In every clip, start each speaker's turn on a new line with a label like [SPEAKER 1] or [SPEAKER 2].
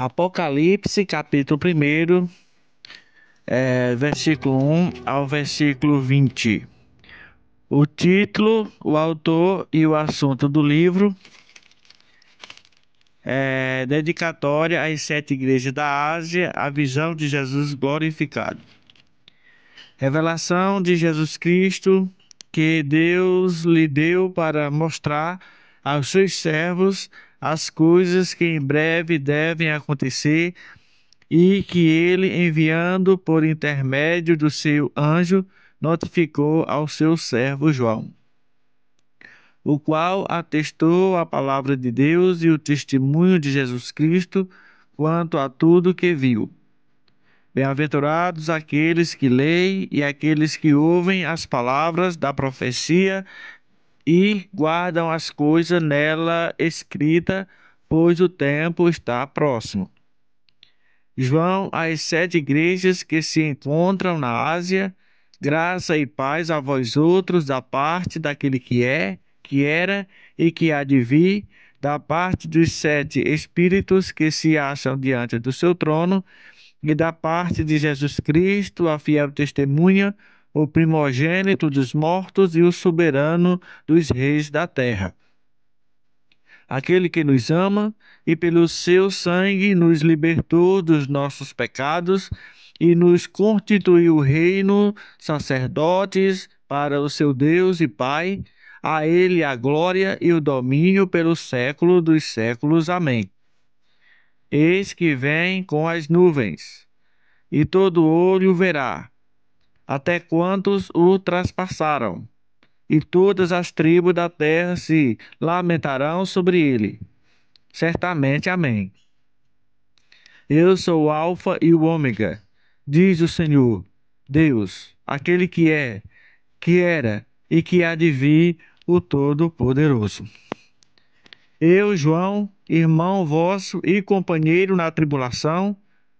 [SPEAKER 1] Apocalipse, capítulo 1, é, versículo 1 ao versículo 20. O título, o autor e o assunto do livro. É, dedicatória às sete igrejas da Ásia, a visão de Jesus glorificado. Revelação de Jesus Cristo que Deus lhe deu para mostrar aos seus servos as coisas que em breve devem acontecer e que ele, enviando por intermédio do seu anjo, notificou ao seu servo João, o qual atestou a palavra de Deus e o testemunho de Jesus Cristo quanto a tudo que viu. Bem-aventurados aqueles que leem e aqueles que ouvem as palavras da profecia e guardam as coisas nela escrita, pois o tempo está próximo. João às sete igrejas que se encontram na Ásia, graça e paz a vós outros da parte daquele que é, que era e que há de vir, da parte dos sete espíritos que se acham diante do seu trono, e da parte de Jesus Cristo, a fiel testemunha, o primogênito dos mortos e o soberano dos reis da terra. Aquele que nos ama e pelo seu sangue nos libertou dos nossos pecados e nos constituiu reino, sacerdotes para o seu Deus e Pai, a ele a glória e o domínio pelo século dos séculos. Amém. Eis que vem com as nuvens, e todo olho verá, até quantos o traspassaram. E todas as tribos da terra se lamentarão sobre ele. Certamente, amém. Eu sou o Alfa e o Ômega, diz o Senhor, Deus, aquele que é, que era e que há de vir, o Todo-Poderoso. Eu, João, irmão vosso e companheiro na tribulação,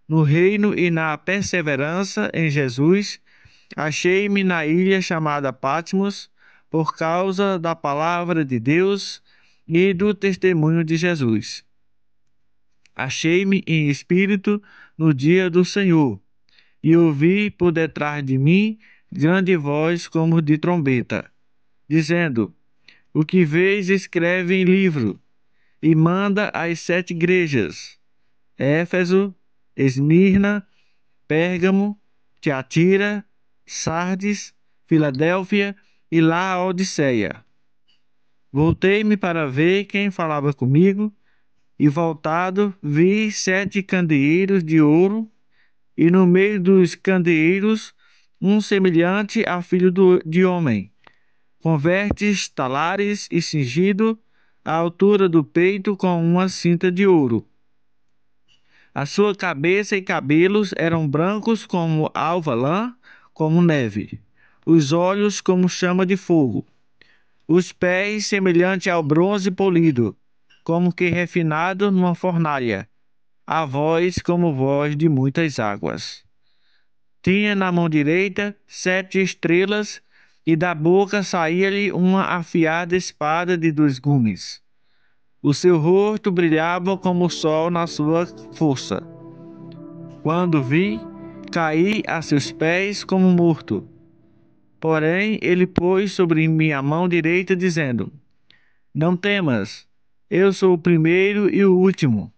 [SPEAKER 1] no reino e na perseverança em Jesus, Achei-me na ilha chamada Patmos, por causa da palavra de Deus e do testemunho de Jesus. Achei-me em espírito no dia do Senhor, e ouvi por detrás de mim grande voz como de trombeta, dizendo: O que vês, escreve em livro, e manda às sete igrejas: Éfeso, Esmirna, Pérgamo, Teatira, Sardes, Filadélfia e lá a Odisseia. Voltei-me para ver quem falava comigo, e voltado vi sete candeeiros de ouro, e no meio dos candeeiros um semelhante a filho do, de homem, com vertes, talares e cingido à altura do peito com uma cinta de ouro. A sua cabeça e cabelos eram brancos como alva lã, como neve, os olhos como chama de fogo, os pés semelhante ao bronze polido, como que refinado numa fornalha, a voz como voz de muitas águas. Tinha na mão direita sete estrelas, e da boca saía-lhe uma afiada espada de dois gumes. O seu rosto brilhava como o sol na sua força. Quando vi, caí a seus pés como morto. Porém, ele pôs sobre mim a mão direita, dizendo: Não temas, eu sou o primeiro e o último,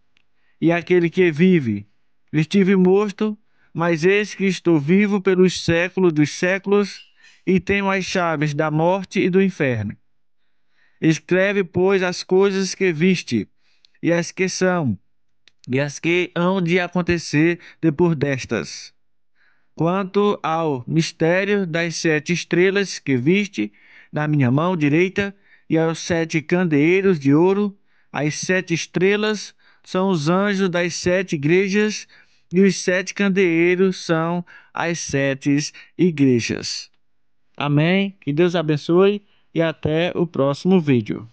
[SPEAKER 1] e aquele que vive. Estive morto, mas eis que estou vivo pelos séculos dos séculos, e tenho as chaves da morte e do inferno. Escreve, pois, as coisas que viste, e as que são, e as que hão de acontecer depois destas quanto ao mistério das sete estrelas que viste na minha mão direita e aos sete candeeiros de ouro. As sete estrelas são os anjos das sete igrejas e os sete candeeiros são as sete igrejas. Amém. Que Deus abençoe e até o próximo vídeo.